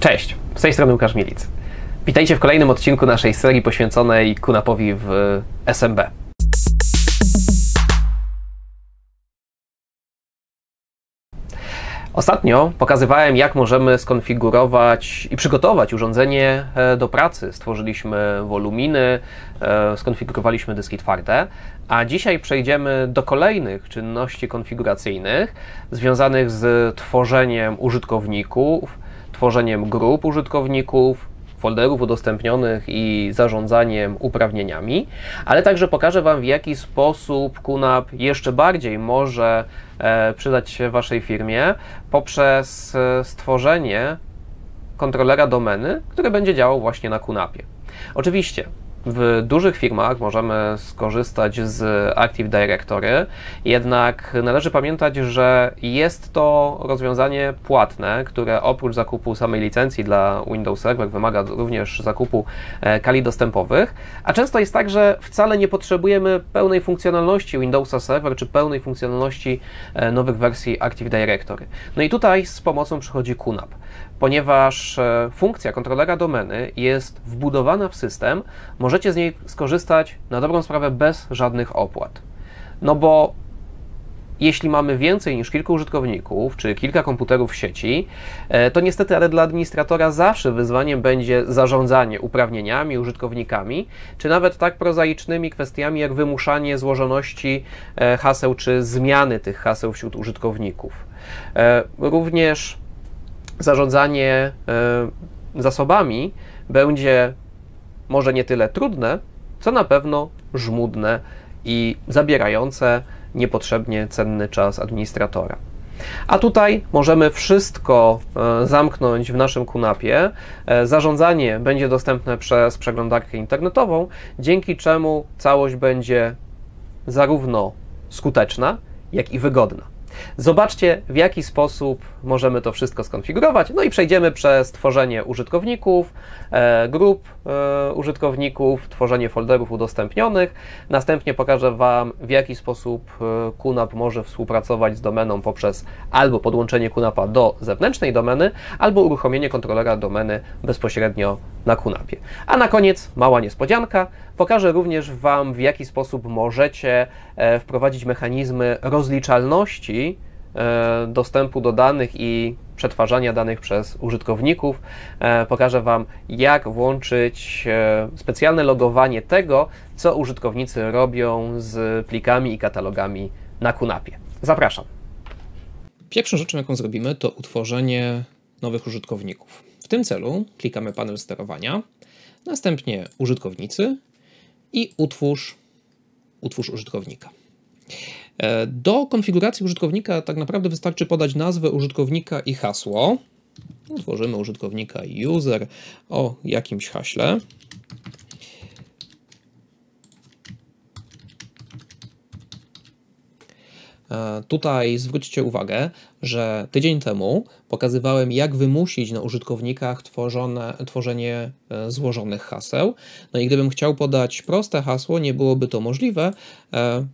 Cześć, z tej strony Łukasz Mielic. Witajcie w kolejnym odcinku naszej serii poświęconej kunapowi w SMB. Ostatnio pokazywałem, jak możemy skonfigurować i przygotować urządzenie e, do pracy. Stworzyliśmy woluminy, e, skonfigurowaliśmy dyski twarde, a dzisiaj przejdziemy do kolejnych czynności konfiguracyjnych związanych z tworzeniem użytkowników, tworzeniem grup użytkowników, folderów udostępnionych i zarządzaniem uprawnieniami, ale także pokażę Wam, w jaki sposób QNAP jeszcze bardziej może e, przydać się Waszej firmie poprzez e, stworzenie kontrolera domeny, który będzie działał właśnie na QNAPie. Oczywiście w dużych firmach możemy skorzystać z Active Directory, jednak należy pamiętać, że jest to rozwiązanie płatne, które oprócz zakupu samej licencji dla Windows Server wymaga również zakupu e, kali dostępowych, a często jest tak, że wcale nie potrzebujemy pełnej funkcjonalności Windowsa Server czy pełnej funkcjonalności e, nowych wersji Active Directory. No i tutaj z pomocą przychodzi QNAP, ponieważ e, funkcja kontrolera domeny jest wbudowana w system, możecie z niej skorzystać na dobrą sprawę bez żadnych opłat. No bo jeśli mamy więcej niż kilku użytkowników czy kilka komputerów w sieci, e, to niestety, ale dla administratora zawsze wyzwaniem będzie zarządzanie uprawnieniami, użytkownikami, czy nawet tak prozaicznymi kwestiami jak wymuszanie złożoności e, haseł czy zmiany tych haseł wśród użytkowników. E, również zarządzanie zasobami będzie może nie tyle trudne, co na pewno żmudne i zabierające niepotrzebnie cenny czas administratora. A tutaj możemy wszystko e, zamknąć w naszym kunapie. E, zarządzanie będzie dostępne przez przeglądarkę internetową, dzięki czemu całość będzie zarówno skuteczna, jak i wygodna. Zobaczcie, w jaki sposób możemy to wszystko skonfigurować. No i przejdziemy przez tworzenie użytkowników, e, grup e, użytkowników, tworzenie folderów udostępnionych. Następnie pokażę Wam, w jaki sposób e, QNAP może współpracować z domeną poprzez albo podłączenie QNAPa do zewnętrznej domeny, albo uruchomienie kontrolera domeny bezpośrednio na kunapie. A na koniec mała niespodzianka. Pokażę również Wam, w jaki sposób możecie e, wprowadzić mechanizmy rozliczalności e, dostępu do danych i przetwarzania danych przez użytkowników. E, pokażę Wam, jak włączyć specjalne logowanie tego, co użytkownicy robią z plikami i katalogami na Kunapie. Zapraszam. Pierwszą rzeczą, jaką zrobimy, to utworzenie nowych użytkowników tym celu klikamy panel sterowania, następnie użytkownicy i utwórz, utwórz użytkownika. E, do konfiguracji użytkownika tak naprawdę wystarczy podać nazwę użytkownika i hasło. Utworzymy użytkownika user o jakimś haśle. E, tutaj zwróćcie uwagę, że tydzień temu pokazywałem, jak wymusić na użytkownikach tworzone, tworzenie e, złożonych haseł. No i gdybym chciał podać proste hasło, nie byłoby to możliwe, e,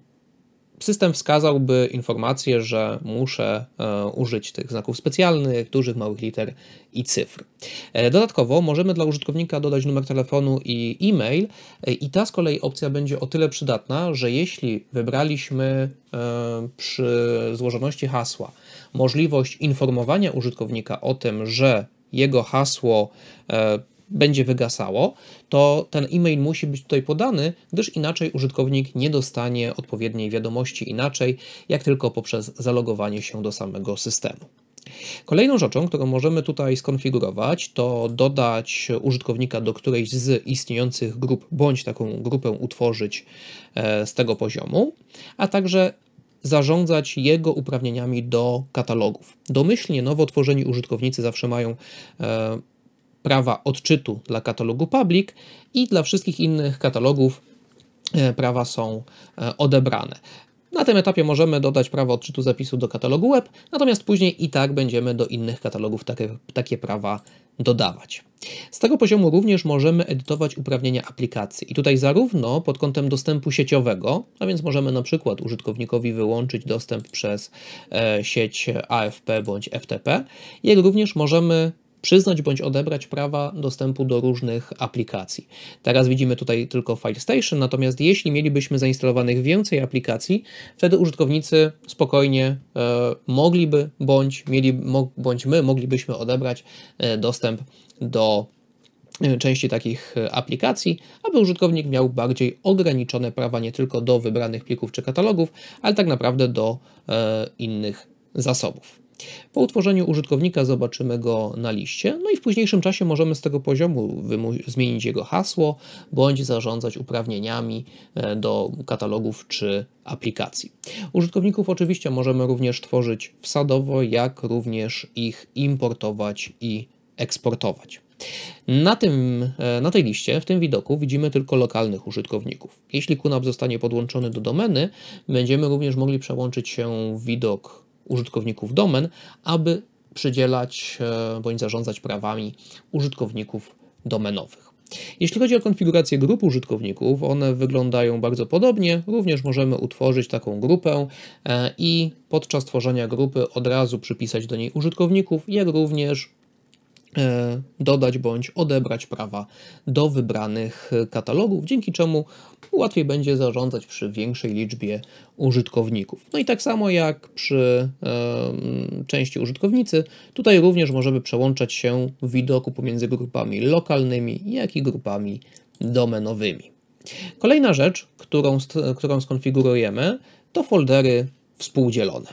system wskazałby informację, że muszę e, użyć tych znaków specjalnych, dużych, małych liter i cyfr. E, dodatkowo możemy dla użytkownika dodać numer telefonu i e-mail e, i ta z kolei opcja będzie o tyle przydatna, że jeśli wybraliśmy przy złożoności hasła możliwość informowania użytkownika o tym, że jego hasło będzie wygasało, to ten e-mail musi być tutaj podany, gdyż inaczej użytkownik nie dostanie odpowiedniej wiadomości inaczej, jak tylko poprzez zalogowanie się do samego systemu. Kolejną rzeczą, którą możemy tutaj skonfigurować, to dodać użytkownika do którejś z istniejących grup, bądź taką grupę utworzyć e, z tego poziomu, a także zarządzać jego uprawnieniami do katalogów. Domyślnie nowo tworzeni użytkownicy zawsze mają e, prawa odczytu dla katalogu public i dla wszystkich innych katalogów e, prawa są e, odebrane. Na tym etapie możemy dodać prawo odczytu zapisu do katalogu web, natomiast później i tak będziemy do innych katalogów takie, takie prawa dodawać. Z tego poziomu również możemy edytować uprawnienia aplikacji i tutaj zarówno pod kątem dostępu sieciowego, a więc możemy na przykład użytkownikowi wyłączyć dostęp przez e, sieć AFP bądź FTP, jak również możemy przyznać bądź odebrać prawa dostępu do różnych aplikacji. Teraz widzimy tutaj tylko File Station, natomiast jeśli mielibyśmy zainstalowanych więcej aplikacji, wtedy użytkownicy spokojnie e, mogliby bądź, mieli, bądź my moglibyśmy odebrać e, dostęp do e, części takich aplikacji, aby użytkownik miał bardziej ograniczone prawa nie tylko do wybranych plików czy katalogów, ale tak naprawdę do innych zasobów. Po utworzeniu użytkownika zobaczymy go na liście, no i w późniejszym czasie możemy z tego poziomu zmienić jego hasło bądź zarządzać uprawnieniami e, do katalogów czy aplikacji. Użytkowników oczywiście możemy również tworzyć wsadowo, jak również ich importować i eksportować. Na, tym, e, na tej liście, w tym widoku widzimy tylko lokalnych użytkowników. Jeśli QNAP zostanie podłączony do domeny, będziemy również mogli przełączyć się w widok użytkowników domen, aby przydzielać e, bądź zarządzać prawami użytkowników domenowych. Jeśli chodzi o konfigurację grup użytkowników, one wyglądają bardzo podobnie. Również możemy utworzyć taką grupę e, i podczas tworzenia grupy od razu przypisać do niej użytkowników, jak również E, dodać bądź odebrać prawa do wybranych katalogów, dzięki czemu łatwiej będzie zarządzać przy większej liczbie użytkowników. No i tak samo jak przy części użytkownicy, tutaj również możemy przełączać się w widoku pomiędzy grupami lokalnymi, jak i grupami domenowymi. Kolejna rzecz, którą, którą skonfigurujemy, to foldery współdzielone.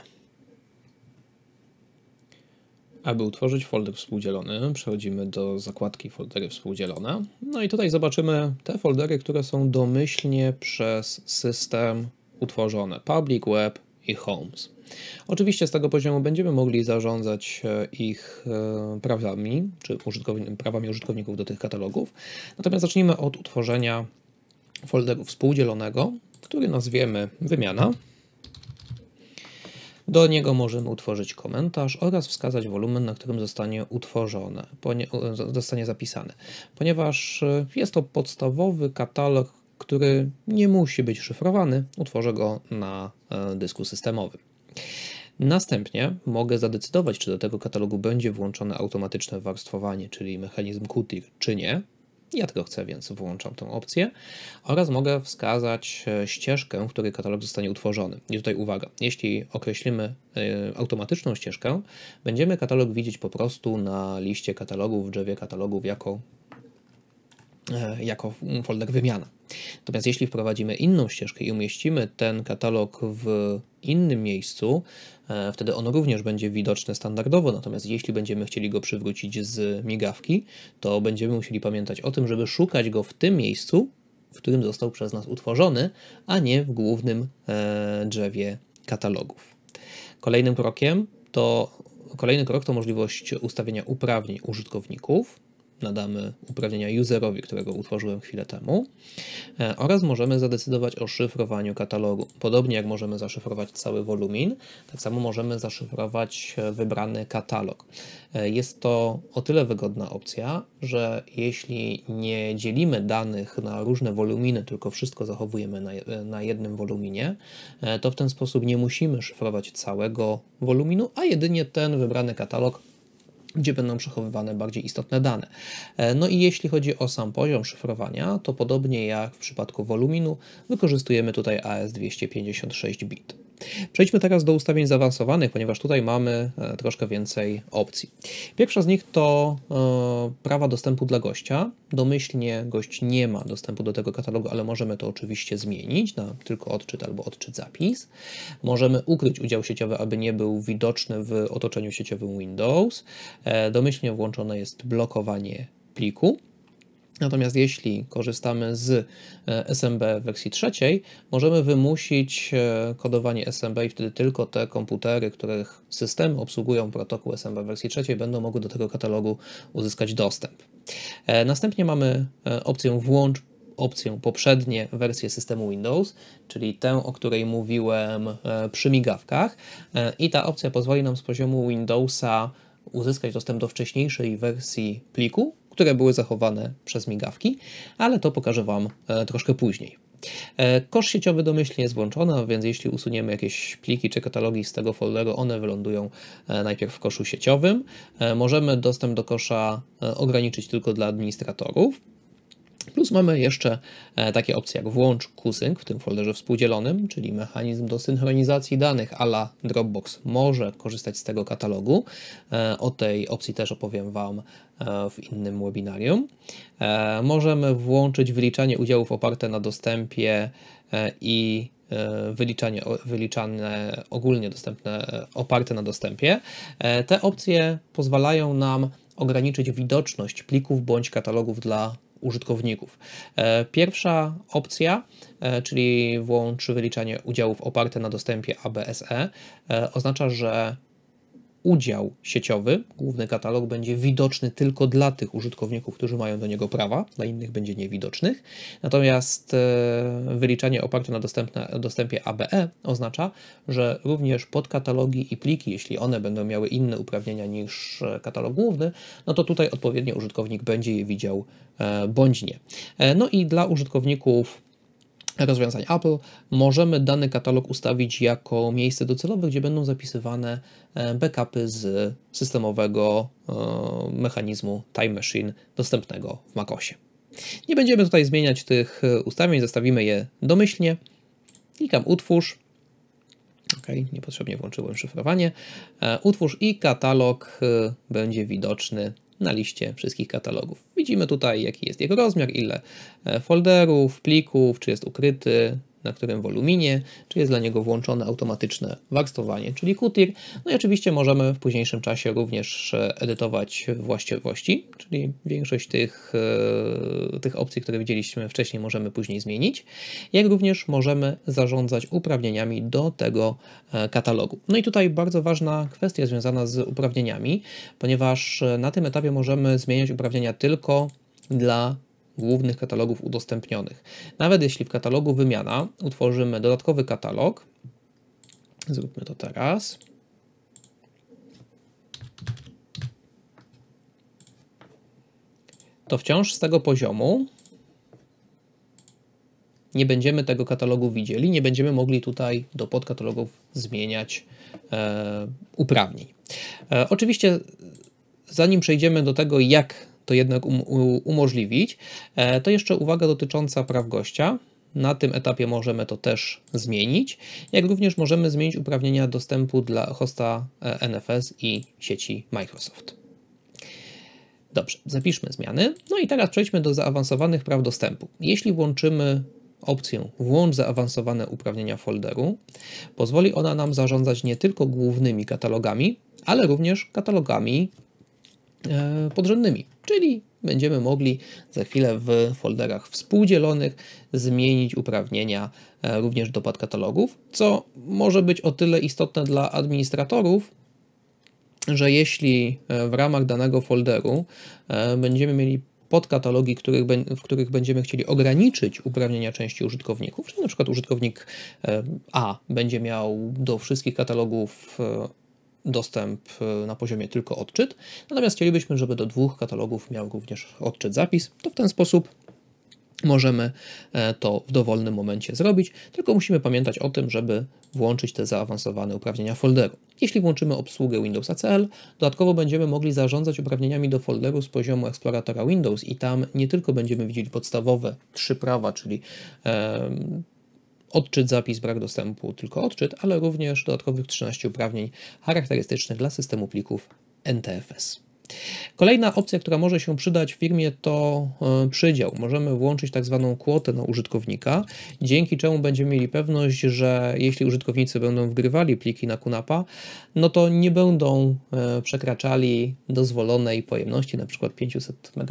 Aby utworzyć folder współdzielony, przechodzimy do zakładki foldery współdzielone. No i tutaj zobaczymy te foldery, które są domyślnie przez system utworzone. Public, web i homes. Oczywiście z tego poziomu będziemy mogli zarządzać e, ich e, prawami, czy prawami użytkowników do tych katalogów. Natomiast zacznijmy od utworzenia folderu współdzielonego, który nazwiemy wymiana. Do niego możemy utworzyć komentarz oraz wskazać wolumen, na którym zostanie utworzone, zostanie zapisane, ponieważ y, jest to podstawowy katalog, który nie musi być szyfrowany, utworzę go na e, dysku systemowym. Następnie mogę zadecydować, czy do tego katalogu będzie włączone automatyczne warstwowanie, czyli mechanizm Qtir, czy nie, ja tego chcę, więc włączam tę opcję oraz mogę wskazać e, ścieżkę, w której katalog zostanie utworzony. I tutaj uwaga, jeśli określimy e, automatyczną ścieżkę, będziemy katalog widzieć po prostu na liście katalogów, w drzewie katalogów jako e, jako mm, folder wymiana. Natomiast jeśli wprowadzimy inną ścieżkę i umieścimy ten katalog w innym miejscu, E, wtedy on również będzie widoczny standardowo, natomiast jeśli będziemy chcieli go przywrócić z migawki, to będziemy musieli pamiętać o tym, żeby szukać go w tym miejscu, w którym został przez nas utworzony, a nie w głównym e, drzewie katalogów. Kolejnym krokiem to kolejny krok to możliwość ustawienia uprawnień użytkowników nadamy uprawnienia userowi, którego utworzyłem chwilę temu e, oraz możemy zadecydować o szyfrowaniu katalogu. Podobnie jak możemy zaszyfrować cały wolumin, tak samo możemy zaszyfrować e, wybrany katalog. E, jest to o tyle wygodna opcja, że jeśli nie dzielimy danych na różne woluminy, tylko wszystko zachowujemy na, jednym woluminie, to w ten sposób nie musimy szyfrować całego woluminu, a jedynie ten wybrany katalog gdzie będą przechowywane bardziej istotne dane. E, no i jeśli chodzi o sam poziom szyfrowania, to podobnie jak w przypadku woluminu, wykorzystujemy tutaj AS256 bit. Przejdźmy teraz do ustawień zaawansowanych, ponieważ tutaj mamy e, troszkę więcej opcji. Pierwsza z nich to e, prawa dostępu dla gościa. Domyślnie gość nie ma dostępu do tego katalogu, ale możemy to oczywiście zmienić na tylko odczyt albo odczyt zapis. Możemy ukryć udział sieciowy, aby nie był widoczny w otoczeniu sieciowym Windows. E, domyślnie włączone jest blokowanie pliku. Natomiast jeśli korzystamy z e, SMB w wersji trzeciej, możemy wymusić e, kodowanie SMB i wtedy tylko te komputery, których systemy obsługują protokół SMB w wersji trzeciej, będą mogły do tego katalogu uzyskać dostęp. E, następnie mamy opcję włącz opcję poprzednie wersje systemu Windows, czyli tę, o której mówiłem przy migawkach i ta opcja pozwoli nam z poziomu Windowsa uzyskać dostęp do wcześniejszej wersji pliku które były zachowane przez migawki, ale to pokażę Wam e, troszkę później. E, Kosz sieciowy domyślnie jest włączony, więc jeśli usuniemy jakieś pliki czy katalogi z tego folderu, one wylądują e, najpierw w koszu sieciowym. Możemy dostęp do kosza ograniczyć tylko dla administratorów. Plus mamy jeszcze e, takie opcje jak włącz kusync w tym folderze współdzielonym, czyli mechanizm do synchronizacji danych ala Dropbox może korzystać z tego katalogu. E, o tej opcji też opowiem Wam e, w innym webinarium. Możemy włączyć wyliczanie udziałów oparte na dostępie i wyliczanie, wyliczane ogólnie dostępne, oparte na dostępie. Te opcje pozwalają nam ograniczyć widoczność plików bądź katalogów dla użytkowników. E, pierwsza opcja, e, czyli włącz wyliczanie udziałów oparte na dostępie ABSE, e, oznacza, że udział sieciowy. Główny katalog będzie widoczny tylko dla tych użytkowników, którzy mają do niego prawa, dla innych będzie niewidocznych. Natomiast e, wyliczanie oparte na dostępne, dostępie ABE oznacza, że również podkatalogi i pliki, jeśli one będą miały inne uprawnienia niż e, katalog główny, no to tutaj odpowiednio użytkownik będzie je widział e, bądź nie. No i dla użytkowników rozwiązań Apple, możemy dany katalog ustawić jako miejsce docelowe, gdzie będą zapisywane e, backupy z systemowego e, mechanizmu Time Machine dostępnego w MacOSie. Nie będziemy tutaj zmieniać tych e, ustawień, zostawimy je domyślnie. Klikam utwórz. Ok, niepotrzebnie włączyłem szyfrowanie. Utwórz i katalog będzie widoczny na liście wszystkich katalogów. Widzimy tutaj, jaki jest jego rozmiar, ile e, folderów, plików, czy jest ukryty, na którym woluminie, czy jest dla niego włączone automatyczne warstwowanie, czyli kutir. No i oczywiście możemy w późniejszym czasie również e, edytować właściwości, czyli większość tych, e, tych opcji, które widzieliśmy wcześniej, możemy później zmienić, jak również możemy zarządzać uprawnieniami do tego e, katalogu. No i tutaj bardzo ważna kwestia związana z uprawnieniami, ponieważ na tym etapie możemy zmieniać uprawnienia tylko dla głównych katalogów udostępnionych. Nawet jeśli w katalogu wymiana utworzymy dodatkowy katalog, zróbmy to teraz. To wciąż z tego poziomu nie będziemy tego katalogu widzieli, nie będziemy mogli tutaj do podkatalogów zmieniać e, uprawnień. E, oczywiście, zanim przejdziemy do tego, jak to jednak um umożliwić. E, to jeszcze uwaga dotycząca praw gościa. Na tym etapie możemy to też zmienić, jak również możemy zmienić uprawnienia dostępu dla hosta e, NFS i sieci Microsoft. Dobrze, zapiszmy zmiany. No i teraz przejdźmy do zaawansowanych praw dostępu. Jeśli włączymy opcję Włącz zaawansowane uprawnienia folderu, pozwoli ona nam zarządzać nie tylko głównymi katalogami, ale również katalogami E, podrzędnymi, czyli będziemy mogli za chwilę w folderach współdzielonych zmienić uprawnienia e, również do podkatalogów, co może być o tyle istotne dla administratorów, że jeśli e, w ramach danego folderu będziemy mieli podkatalogi, w których będziemy chcieli ograniczyć uprawnienia części użytkowników, czyli na przykład użytkownik A będzie miał do wszystkich katalogów dostęp e, na poziomie tylko odczyt, natomiast chcielibyśmy, żeby do dwóch katalogów miał również odczyt zapis, to w ten sposób możemy e, to w dowolnym momencie zrobić, tylko musimy pamiętać o tym, żeby włączyć te zaawansowane uprawnienia folderu. Jeśli włączymy obsługę Windows ACL, dodatkowo będziemy mogli zarządzać uprawnieniami do folderu z poziomu eksploratora Windows i tam nie tylko będziemy widzieli podstawowe trzy prawa, czyli odczyt, zapis, brak dostępu, tylko odczyt, ale również dodatkowych 13 uprawnień charakterystycznych dla systemu plików NTFS. Kolejna opcja, która może się przydać w firmie to e, przydział. Możemy włączyć tak zwaną kwotę na użytkownika, dzięki czemu będziemy mieli pewność, że jeśli użytkownicy będą wgrywali pliki na Kunapa, no to nie będą e, przekraczali dozwolonej pojemności, na przykład 500 MB,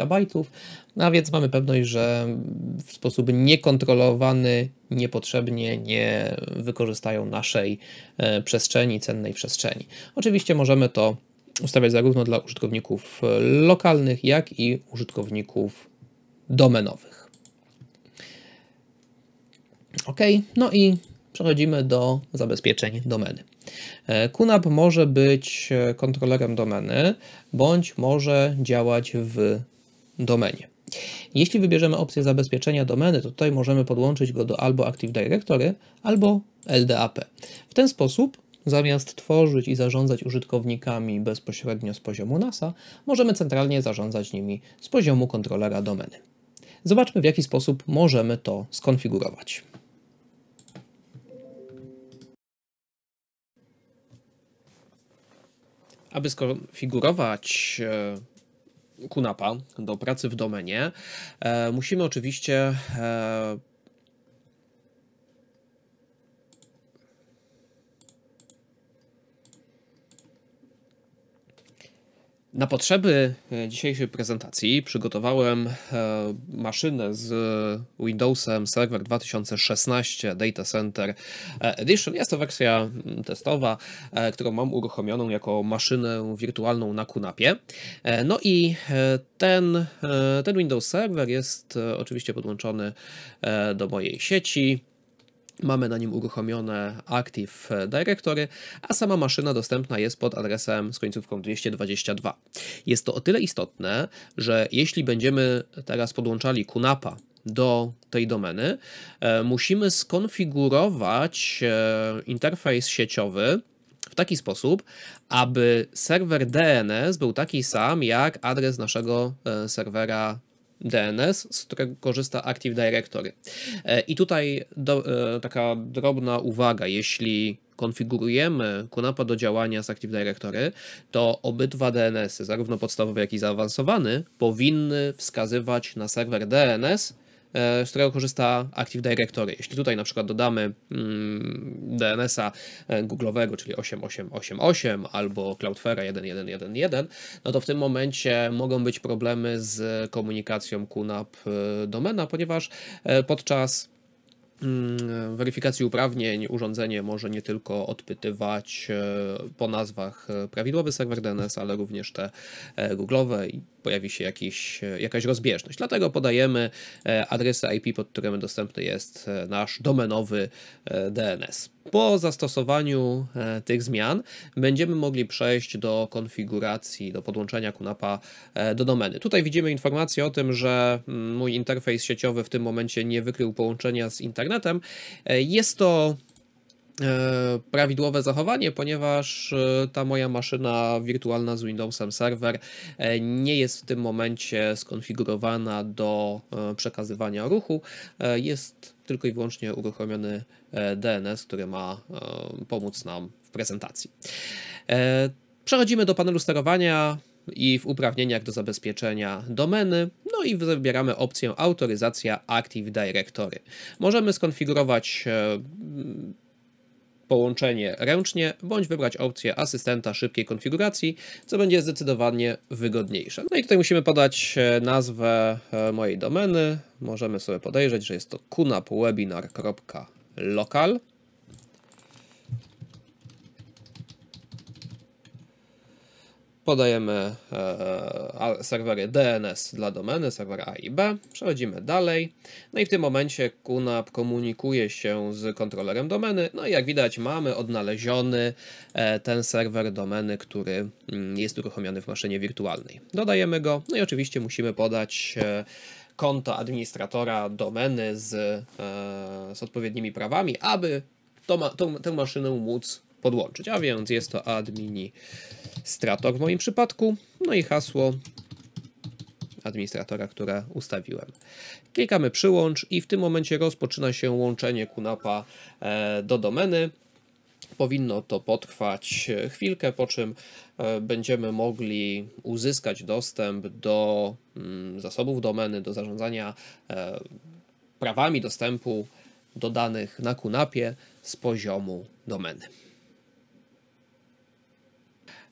a więc mamy pewność, że w sposób niekontrolowany niepotrzebnie nie wykorzystają naszej e, przestrzeni, cennej przestrzeni. Oczywiście możemy to ustawiać zarówno dla użytkowników e, lokalnych, jak i użytkowników domenowych. OK, no i przechodzimy do zabezpieczeń domeny. QNAP e, może być e, kontrolerem domeny, bądź może działać w domenie. Jeśli wybierzemy opcję zabezpieczenia domeny, to tutaj możemy podłączyć go do albo Active Directory, albo LDAP. W ten sposób Zamiast tworzyć i zarządzać użytkownikami bezpośrednio z poziomu NASA, możemy centralnie zarządzać nimi z poziomu kontrolera domeny. Zobaczmy, w jaki sposób możemy to skonfigurować. Aby skonfigurować e, KUNAPA do pracy w domenie, e, musimy oczywiście e, Na potrzeby e, dzisiejszej prezentacji przygotowałem e, maszynę z e, Windowsem Server 2016 Data Center Edition. Jest to wersja mm, testowa, którą mam uruchomioną jako maszynę wirtualną na Kunapie. No i ten, ten Windows Server jest oczywiście podłączony do mojej sieci. Mamy na nim uruchomione Active Directory, a sama maszyna dostępna jest pod adresem z końcówką 222. Jest to o tyle istotne, że jeśli będziemy teraz podłączali QNAPa do tej domeny, e, musimy skonfigurować e, interfejs sieciowy w taki sposób, aby serwer DNS był taki sam jak adres naszego e, serwera DNS, z którego korzysta Active Directory. E, I tutaj do, e, taka drobna uwaga, jeśli konfigurujemy QNAPa do działania z Active Directory, to obydwa DNS-y, zarówno podstawowy, jak i zaawansowany, powinny wskazywać na serwer DNS, E, z którego korzysta Active Directory. Jeśli tutaj na przykład dodamy mm, DNS-a e, Google'owego, czyli 8888 albo Cloudflare 1111, no to w tym momencie mogą być problemy z komunikacją QNAP e, domena, ponieważ podczas mm, weryfikacji uprawnień urządzenie może nie tylko odpytywać po nazwach prawidłowy serwer DNS, ale również te Google'owe pojawi się jakiś, e, jakaś rozbieżność. Dlatego podajemy e, adres IP, pod którym dostępny jest e, nasz domenowy DNS. Po zastosowaniu tych zmian będziemy mogli przejść do konfiguracji, do podłączenia QNAPa do domeny. Tutaj widzimy informację o tym, że mm, mój interfejs sieciowy w tym momencie nie wykrył połączenia z internetem. Jest to E, prawidłowe zachowanie, ponieważ e, ta moja maszyna wirtualna z Windowsem Server e, nie jest w tym momencie skonfigurowana do przekazywania ruchu. Jest tylko i wyłącznie uruchomiony DNS, który ma pomóc nam w prezentacji. Przechodzimy do panelu sterowania i w uprawnieniach do zabezpieczenia domeny, no i wybieramy opcję autoryzacja Active Directory. Możemy skonfigurować połączenie ręcznie, bądź wybrać opcję asystenta szybkiej konfiguracji, co będzie zdecydowanie wygodniejsze. No i tutaj musimy podać e, nazwę e, mojej domeny. Możemy sobie podejrzeć, że jest to kunapwebinar.local. podajemy e, e serwery DNS dla domeny, serwer A i B, przechodzimy dalej, no i w tym momencie QNAP komunikuje się z kontrolerem domeny, no i jak widać mamy odnaleziony e, ten serwer domeny, który m, mm, jest uruchomiony w maszynie wirtualnej. Dodajemy go, no i oczywiście musimy podać e, konto administratora domeny z, e, z odpowiednimi prawami, aby to, ma, to, tę maszynę móc podłączyć. A więc jest to administrator w moim przypadku, no i hasło administratora, które ustawiłem. Klikamy przyłącz i w tym momencie rozpoczyna się łączenie QNAPa e, do domeny. Powinno to potrwać chwilkę, po czym e, będziemy mogli uzyskać dostęp do mm, zasobów domeny, do zarządzania e, prawami dostępu do danych na QNAPie z poziomu domeny.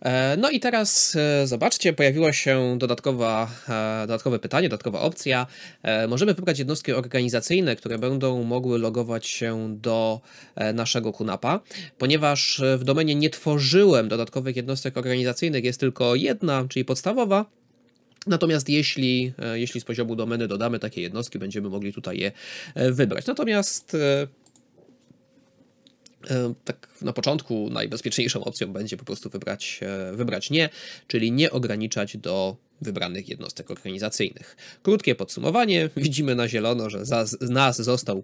E, no i teraz e, zobaczcie, pojawiło się dodatkowa, e, dodatkowe pytanie, dodatkowa opcja. Możemy wybrać jednostki organizacyjne, które będą mogły logować się do naszego kunapa. Ponieważ w domenie nie tworzyłem dodatkowych jednostek organizacyjnych, jest tylko jedna, czyli podstawowa, Natomiast jeśli, jeśli z poziomu domeny dodamy takie jednostki, będziemy mogli tutaj je wybrać. Natomiast E, tak na początku najbezpieczniejszą opcją będzie po prostu wybrać, e, wybrać nie, czyli nie ograniczać do wybranych jednostek organizacyjnych. Krótkie podsumowanie. Widzimy na zielono, że NAS został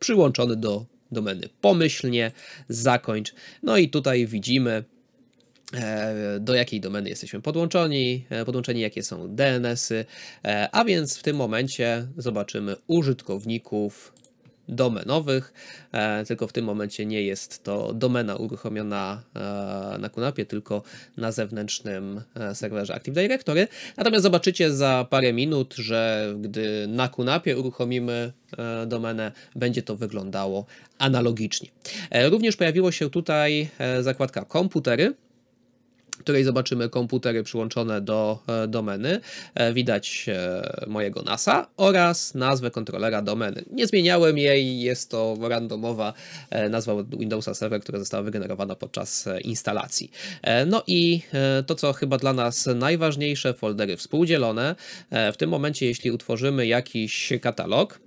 przyłączony do domeny pomyślnie, zakończ. No i tutaj widzimy e, do jakiej domeny jesteśmy podłączeni, podłączeni jakie są DNS-y, a więc w tym momencie zobaczymy użytkowników domenowych, e, tylko w tym momencie nie jest to domena uruchomiona e, na kunapie, tylko na zewnętrznym e, serwerze Active Directory. Natomiast zobaczycie za parę minut, że gdy na kunapie uruchomimy domenę, będzie to wyglądało analogicznie. Również pojawiło się tutaj zakładka komputery, której zobaczymy komputery przyłączone do e, domeny. E, widać e, mojego NASA oraz nazwę kontrolera domeny. Nie zmieniałem jej, jest to randomowa nazwa Windowsa Server, która została wygenerowana podczas instalacji. No i to, co chyba dla nas najważniejsze, foldery współdzielone. W tym momencie, jeśli utworzymy jakiś katalog,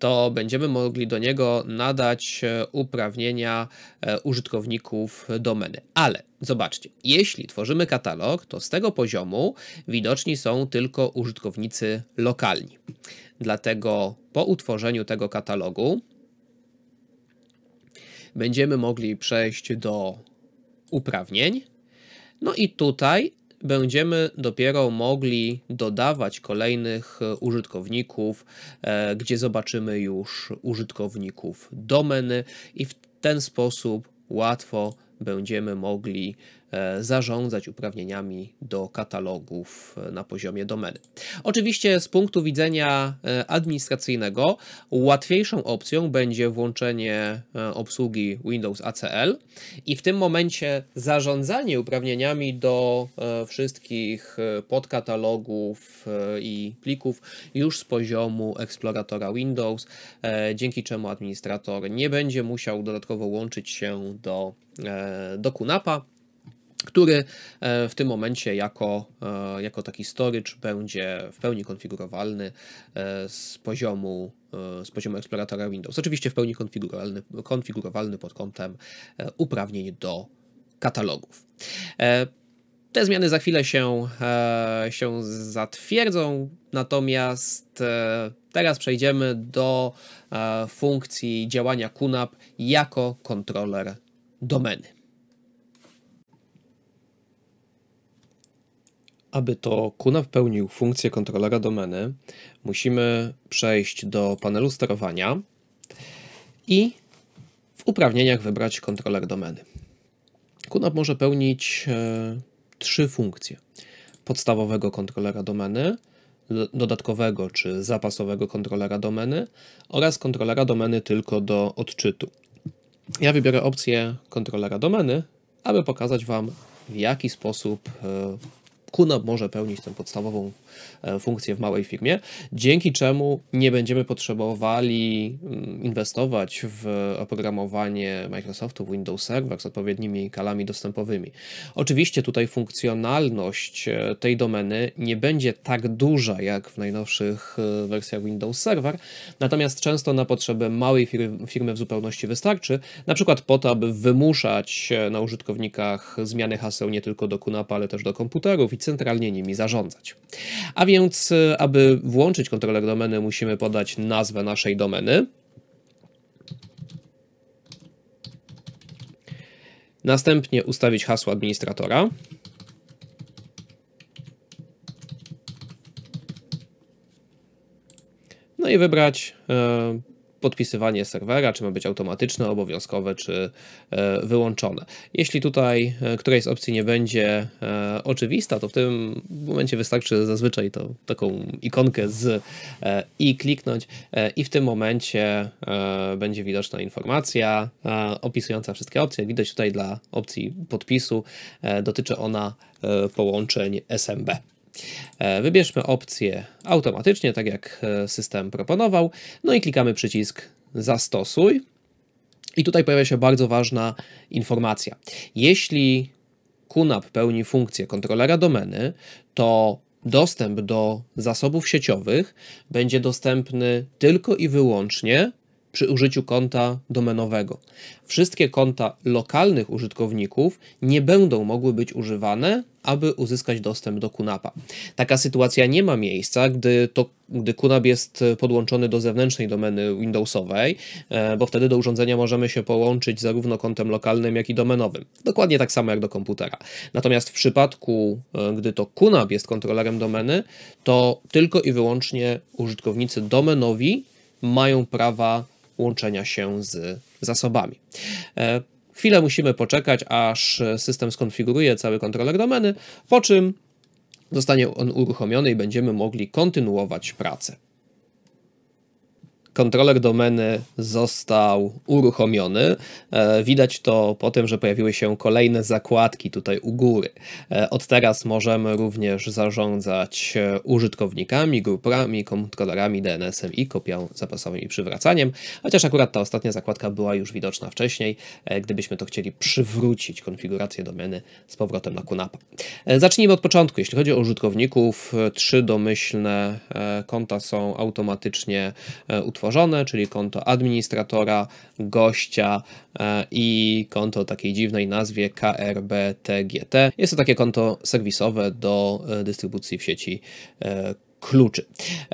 to będziemy mogli do niego nadać e, uprawnienia e, użytkowników domeny. Ale zobaczcie, jeśli tworzymy katalog, to z tego poziomu widoczni są tylko użytkownicy lokalni. Dlatego po utworzeniu tego katalogu będziemy mogli przejść do uprawnień. No i tutaj będziemy dopiero mogli dodawać kolejnych e, użytkowników, e, gdzie zobaczymy już użytkowników domeny i w ten sposób łatwo będziemy mogli e, zarządzać uprawnieniami do katalogów e, na poziomie domeny. Oczywiście z punktu widzenia e, administracyjnego łatwiejszą opcją będzie włączenie obsługi Windows ACL i w tym momencie zarządzanie uprawnieniami do wszystkich podkatalogów i plików już z poziomu eksploratora Windows, dzięki czemu administrator nie będzie musiał dodatkowo łączyć się do E, do Kunapa, który e, w tym momencie jako, e, jako taki storage będzie w pełni konfigurowalny z poziomu, z poziomu eksploratora Windows. Oczywiście w pełni konfigurowalny, konfigurowalny pod kątem uprawnień do katalogów. Te zmiany za chwilę się, się zatwierdzą, natomiast teraz przejdziemy do funkcji działania QNAP jako kontroler domeny. Aby to QNAP pełnił funkcję kontrolera domeny, musimy przejść do panelu sterowania i w uprawnieniach wybrać kontroler domeny. QNAP może pełnić e, trzy funkcje. Podstawowego kontrolera domeny, dodatkowego czy zapasowego kontrolera domeny oraz kontrolera domeny tylko do odczytu. Ja wybiorę opcję kontrolera domeny, aby pokazać Wam, w jaki sposób e, Kuna może pełnić tę podstawową E, funkcję w małej firmie, dzięki czemu nie będziemy potrzebowali mm, inwestować w oprogramowanie Microsoftu, Windows Server z odpowiednimi kalami dostępowymi. Oczywiście tutaj funkcjonalność e, tej domeny nie będzie tak duża jak w najnowszych e, wersjach Windows Server, natomiast często na potrzeby małej firmy, firmy w zupełności wystarczy, na przykład po to, aby wymuszać na użytkownikach zmiany haseł nie tylko do QNAP, ale też do komputerów i centralnie nimi zarządzać. A więc, aby włączyć kontroler domeny, musimy podać nazwę naszej domeny. Następnie ustawić hasło administratora. No i wybrać e, podpisywanie serwera, czy ma być automatyczne, obowiązkowe, czy e, wyłączone. Jeśli tutaj e, którejś z opcji nie będzie e, oczywista, to w tym momencie wystarczy zazwyczaj to, taką ikonkę z i kliknąć i w tym momencie będzie widoczna informacja opisująca wszystkie opcje. Widać tutaj dla opcji podpisu dotyczy ona połączeń SMB. E, wybierzmy opcję automatycznie, tak jak e, system proponował, no i klikamy przycisk zastosuj. I tutaj pojawia się bardzo ważna informacja. Jeśli QNAP pełni funkcję kontrolera domeny, to dostęp do zasobów sieciowych będzie dostępny tylko i wyłącznie przy użyciu konta domenowego. Wszystkie konta lokalnych użytkowników nie będą mogły być używane, aby uzyskać dostęp do QNAPa. Taka sytuacja nie ma miejsca, gdy, to, gdy QNAP jest podłączony do zewnętrznej domeny Windowsowej, e, bo wtedy do urządzenia możemy się połączyć zarówno kontem lokalnym, jak i domenowym. Dokładnie tak samo jak do komputera. Natomiast w przypadku, e, gdy to QNAP jest kontrolerem domeny, to tylko i wyłącznie użytkownicy domenowi mają prawa łączenia się z zasobami. E, chwilę musimy poczekać, aż system skonfiguruje cały kontroler domeny, po czym zostanie on uruchomiony i będziemy mogli kontynuować pracę kontroler domeny został uruchomiony. E, widać to po tym, że pojawiły się kolejne zakładki tutaj u góry. E, od teraz możemy również zarządzać e, użytkownikami, grupami, kontrolerami, DNS-em i kopią zapasową i przywracaniem, chociaż akurat ta ostatnia zakładka była już widoczna wcześniej, gdybyśmy to chcieli przywrócić konfigurację domeny z powrotem na QNAP. Zacznijmy od początku. Jeśli chodzi o użytkowników, trzy domyślne konta są automatycznie utworzone tworzone, czyli konto administratora, gościa e, i konto takiej dziwnej nazwie KRBTGT. Jest to takie konto serwisowe do e, dystrybucji w sieci e, kluczy.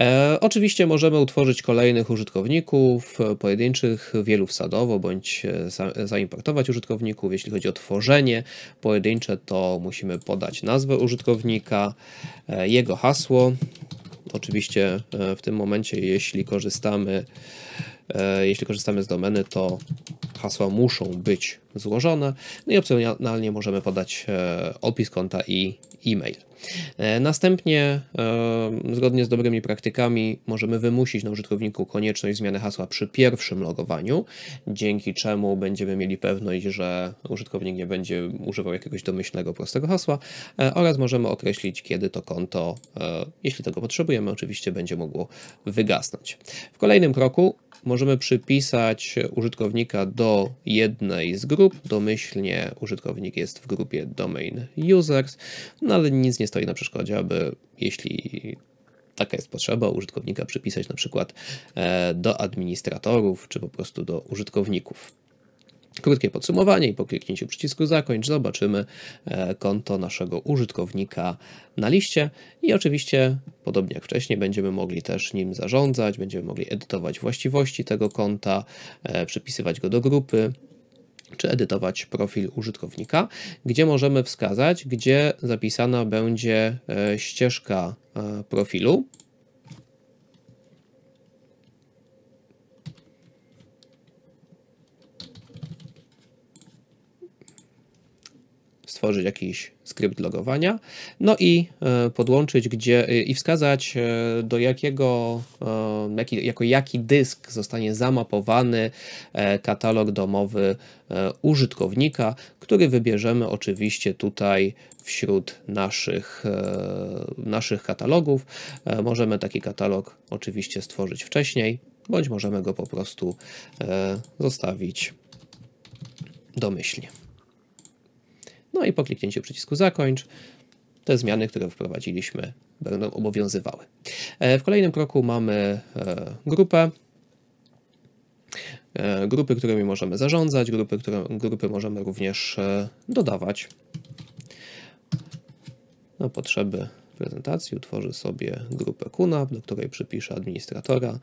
E, oczywiście możemy utworzyć kolejnych użytkowników, pojedynczych, wielu wsadowo, bądź za, zaimportować użytkowników. Jeśli chodzi o tworzenie pojedyncze, to musimy podać nazwę użytkownika, e, jego hasło, Oczywiście e, w tym momencie, jeśli korzystamy, e, jeśli korzystamy z domeny, to hasła muszą być złożone. No i opcjonalnie możemy podać e, opis konta i e-mail. E, następnie, e, zgodnie z dobrymi praktykami, możemy wymusić na użytkowniku konieczność zmiany hasła przy pierwszym logowaniu, dzięki czemu będziemy mieli pewność, że użytkownik nie będzie używał jakiegoś domyślnego prostego hasła oraz możemy określić, kiedy to konto, jeśli tego potrzebujemy, oczywiście będzie mogło wygasnąć. W kolejnym kroku możemy przypisać użytkownika do jednej z grup. Domyślnie użytkownik jest w grupie domain users, no ale nic nie stoi na przeszkodzie, aby jeśli taka jest potrzeba użytkownika przypisać na przykład e, do administratorów czy po prostu do użytkowników. Krótkie podsumowanie i po kliknięciu przycisku zakończ zobaczymy e, konto naszego użytkownika na liście i oczywiście, podobnie jak wcześniej, będziemy mogli też nim zarządzać, będziemy mogli edytować właściwości tego konta, e, przypisywać go do grupy, czy edytować profil użytkownika, gdzie możemy wskazać, gdzie zapisana będzie e, ścieżka profilu, stworzyć jakiś skrypt logowania, no i e, podłączyć gdzie e, i wskazać e, do jakiego, jaki, jako jaki dysk zostanie zamapowany katalog domowy użytkownika, który wybierzemy oczywiście tutaj wśród naszych, naszych katalogów. Możemy taki katalog oczywiście stworzyć wcześniej, bądź możemy go po prostu zostawić domyślnie. No i po kliknięciu przycisku zakończ te zmiany, które wprowadziliśmy, będą obowiązywały. E, w kolejnym kroku mamy e, grupę. E, grupy, którymi możemy zarządzać, grupy, które, grupy możemy również dodawać. Na potrzeby prezentacji utworzę sobie grupę QNAP, do której przypiszę administratora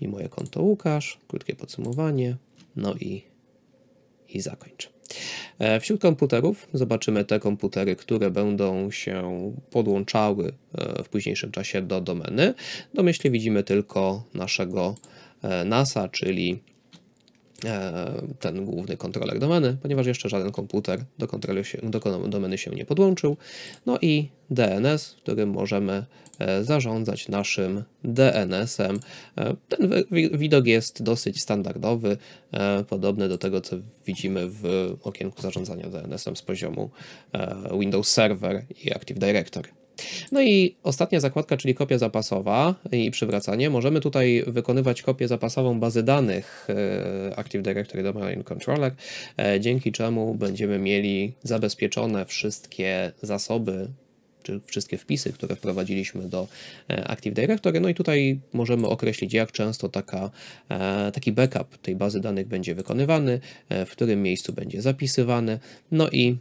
i moje konto Łukasz, krótkie podsumowanie, no i, i zakończę. E, wśród komputerów zobaczymy te komputery, które będą się podłączały e, w późniejszym czasie do domeny. Domyślnie widzimy tylko naszego e, NASA, czyli E, ten główny kontroler domeny, ponieważ jeszcze żaden komputer do, kontroli się, do domeny się nie podłączył. No i DNS, w którym możemy e, zarządzać naszym DNS-em. E, ten widok jest dosyć standardowy, podobny do tego, co widzimy w okienku zarządzania DNS-em z poziomu Windows Server i Active Directory. No i ostatnia zakładka, czyli kopia zapasowa i przywracanie. Możemy tutaj wykonywać kopię zapasową bazy danych e, Active Directory Domain Controller, e, dzięki czemu będziemy mieli zabezpieczone wszystkie zasoby czy wszystkie wpisy, które wprowadziliśmy do e, Active Directory. No i tutaj możemy określić, jak często taka, taki backup tej bazy danych będzie wykonywany, w którym miejscu będzie zapisywany, no i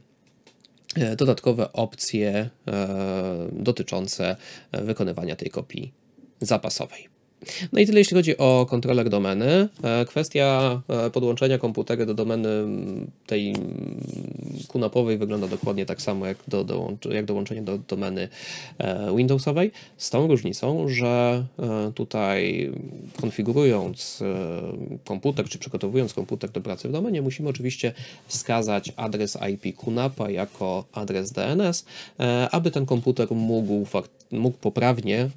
E, dodatkowe opcje e, dotyczące e, wykonywania tej kopii zapasowej. No i tyle jeśli chodzi o kontroler domeny. E, kwestia e, podłączenia komputera do domeny tej kunapowej wygląda dokładnie tak samo jak, do, jak dołączenie do domeny e, Windowsowej, z tą różnicą, że tutaj konfigurując komputer czy przygotowując komputer do pracy w domenie musimy oczywiście wskazać adres IP kunapa jako adres DNS, aby ten komputer mógł, mógł poprawnie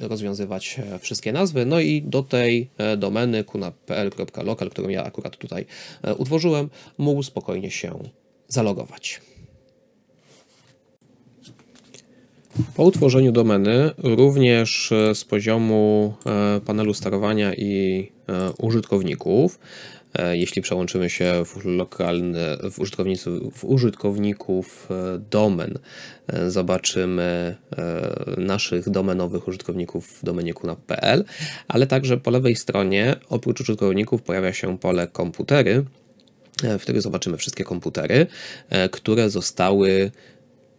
rozwiązywać wszystkie nazwy nazwy, no i do tej e, domeny kunap.pl.local, którą ja akurat tutaj e, utworzyłem, mógł spokojnie się zalogować. Po utworzeniu domeny, również e, z poziomu panelu sterowania i użytkowników, E, jeśli przełączymy się w lokalne, w użytkowników, w e, użytkowników domen, e, zobaczymy naszych domenowych użytkowników w domenie kunap.pl, ale także po lewej stronie oprócz użytkowników pojawia się pole komputery, w którym zobaczymy wszystkie komputery, które zostały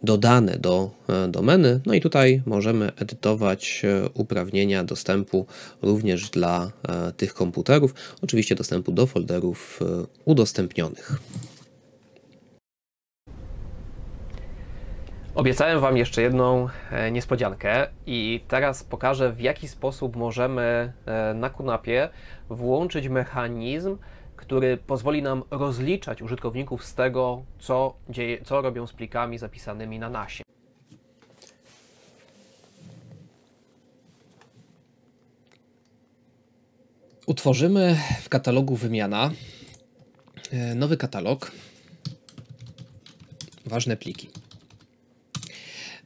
dodane do e, domeny. No i tutaj możemy edytować e, uprawnienia dostępu również dla e, tych komputerów, oczywiście dostępu do folderów udostępnionych. Obiecałem Wam jeszcze jedną niespodziankę i teraz pokażę w jaki sposób możemy na kunapie włączyć mechanizm, który pozwoli nam rozliczać użytkowników z tego, co, dzieje, co robią z plikami zapisanymi na nasie. Utworzymy w katalogu wymiana e, nowy katalog, ważne pliki.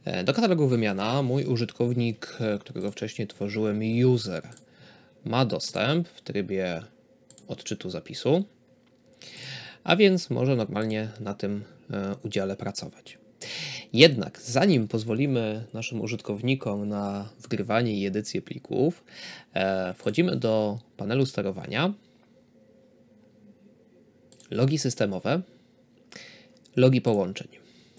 E, do katalogu wymiana mój użytkownik, e, którego wcześniej tworzyłem, user, ma dostęp w trybie odczytu zapisu, a więc może normalnie na tym e, udziale pracować. Jednak zanim pozwolimy naszym użytkownikom na wgrywanie i edycję plików, e, wchodzimy do panelu sterowania, logi systemowe, logi połączeń.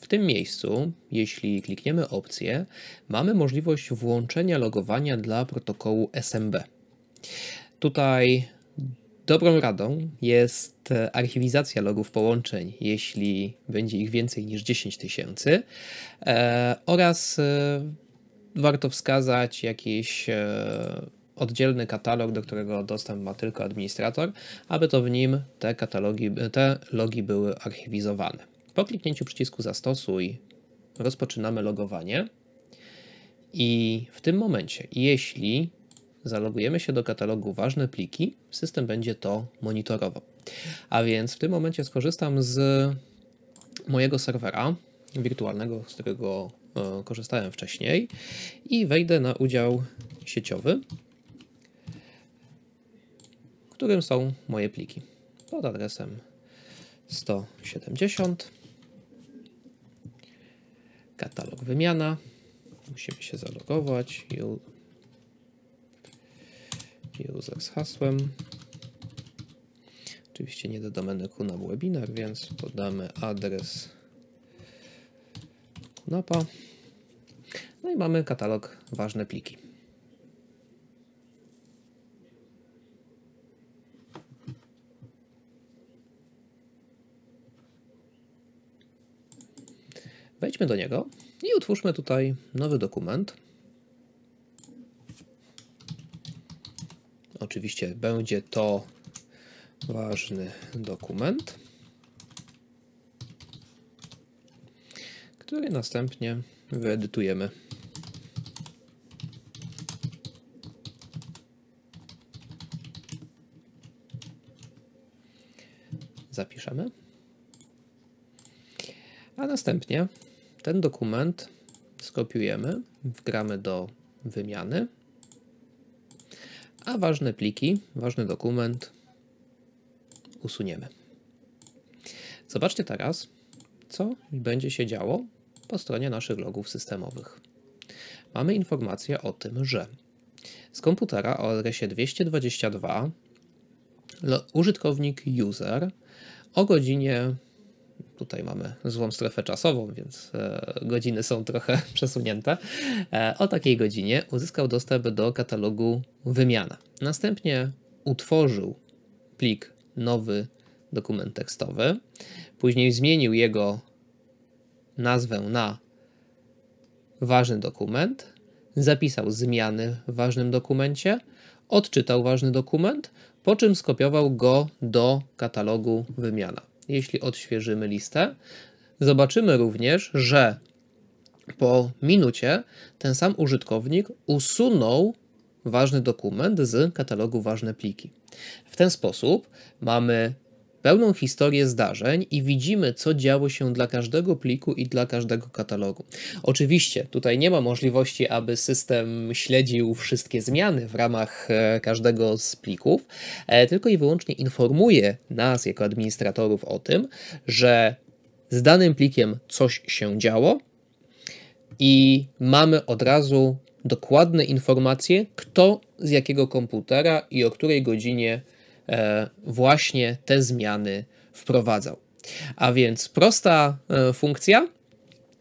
W tym miejscu, jeśli klikniemy opcję, mamy możliwość włączenia logowania dla protokołu SMB. Tutaj Dobrą radą jest e, archiwizacja logów połączeń, jeśli będzie ich więcej niż 10 tysięcy, e, oraz e, warto wskazać jakiś oddzielny katalog, do którego dostęp ma tylko administrator, aby to w nim te katalogi, te logi były archiwizowane. Po kliknięciu przycisku zastosuj rozpoczynamy logowanie i w tym momencie, jeśli zalogujemy się do katalogu ważne pliki, system będzie to monitorował. A więc w tym momencie skorzystam z mojego serwera wirtualnego, z którego e, korzystałem wcześniej i wejdę na udział sieciowy, którym są moje pliki pod adresem 170 katalog wymiana musimy się zalogować user z hasłem. Oczywiście nie do domeny kunap webinar, więc podamy adres kunapa. No i mamy katalog ważne pliki. Wejdźmy do niego i utwórzmy tutaj nowy dokument. Oczywiście będzie to ważny dokument, który następnie wyedytujemy. Zapiszemy. A następnie ten dokument skopiujemy, wgramy do wymiany a ważne pliki, ważny dokument usuniemy. Zobaczcie teraz, co będzie się działo po stronie naszych logów systemowych. Mamy informację o tym, że z komputera o adresie 222 użytkownik user o godzinie Tutaj mamy złą strefę czasową, więc e, godziny są trochę przesunięte. E, o takiej godzinie uzyskał dostęp do katalogu wymiana. Następnie utworzył plik nowy dokument tekstowy. Później zmienił jego nazwę na ważny dokument, zapisał zmiany w ważnym dokumencie, odczytał ważny dokument, po czym skopiował go do katalogu wymiana jeśli odświeżymy listę, zobaczymy również, że po minucie ten sam użytkownik usunął ważny dokument z katalogu ważne pliki. W ten sposób mamy pełną historię zdarzeń i widzimy, co działo się dla każdego pliku i dla każdego katalogu. Oczywiście tutaj nie ma możliwości, aby system śledził wszystkie zmiany w ramach e, każdego z plików, e, tylko i wyłącznie informuje nas jako administratorów o tym, że z danym plikiem coś się działo i mamy od razu dokładne informacje, kto z jakiego komputera i o której godzinie E, właśnie te zmiany wprowadzał. A więc prosta e, funkcja,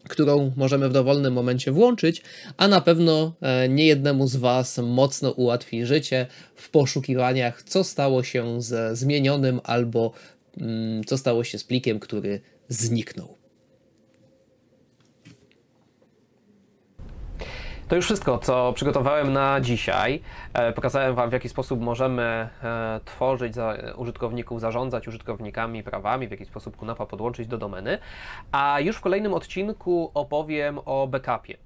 którą możemy w dowolnym momencie włączyć, a na pewno e, niejednemu z Was mocno ułatwi życie w poszukiwaniach, co stało się z zmienionym albo mm, co stało się z plikiem, który zniknął. To już wszystko, co przygotowałem na dzisiaj. E, pokazałem Wam, w jaki sposób możemy e, tworzyć użytkowników, zarządzać użytkownikami, prawami, w jaki sposób Kunapa podłączyć do domeny. A już w kolejnym odcinku opowiem o backupie.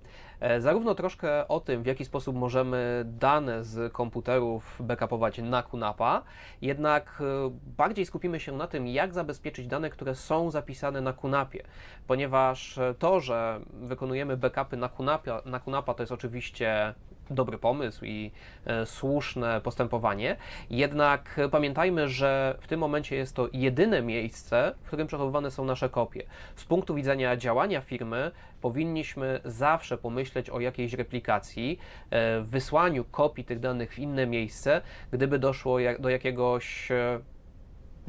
E, zarówno troszkę o tym, w jaki sposób możemy dane z komputerów backupować na QNAPa, jednak e, bardziej skupimy się na tym, jak zabezpieczyć dane, które są zapisane na QNAPie, ponieważ e, to, że wykonujemy backupy na QNAPa, na QNAPa to jest oczywiście dobry pomysł i e, słuszne postępowanie. Jednak pamiętajmy, że w tym momencie jest to jedyne miejsce, w którym przechowywane są nasze kopie. Z punktu widzenia działania firmy powinniśmy zawsze pomyśleć o jakiejś replikacji, e, wysłaniu kopii tych danych w inne miejsce, gdyby doszło do jakiegoś e,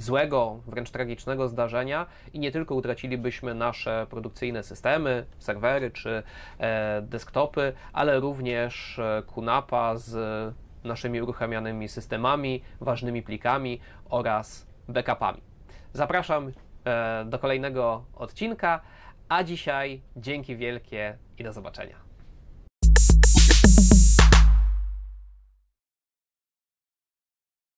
złego, wręcz tragicznego zdarzenia i nie tylko utracilibyśmy nasze produkcyjne systemy, serwery czy e, desktopy, ale również e, kunapa z naszymi uruchamianymi systemami, ważnymi plikami oraz backupami. Zapraszam e, do kolejnego odcinka, a dzisiaj dzięki wielkie i do zobaczenia.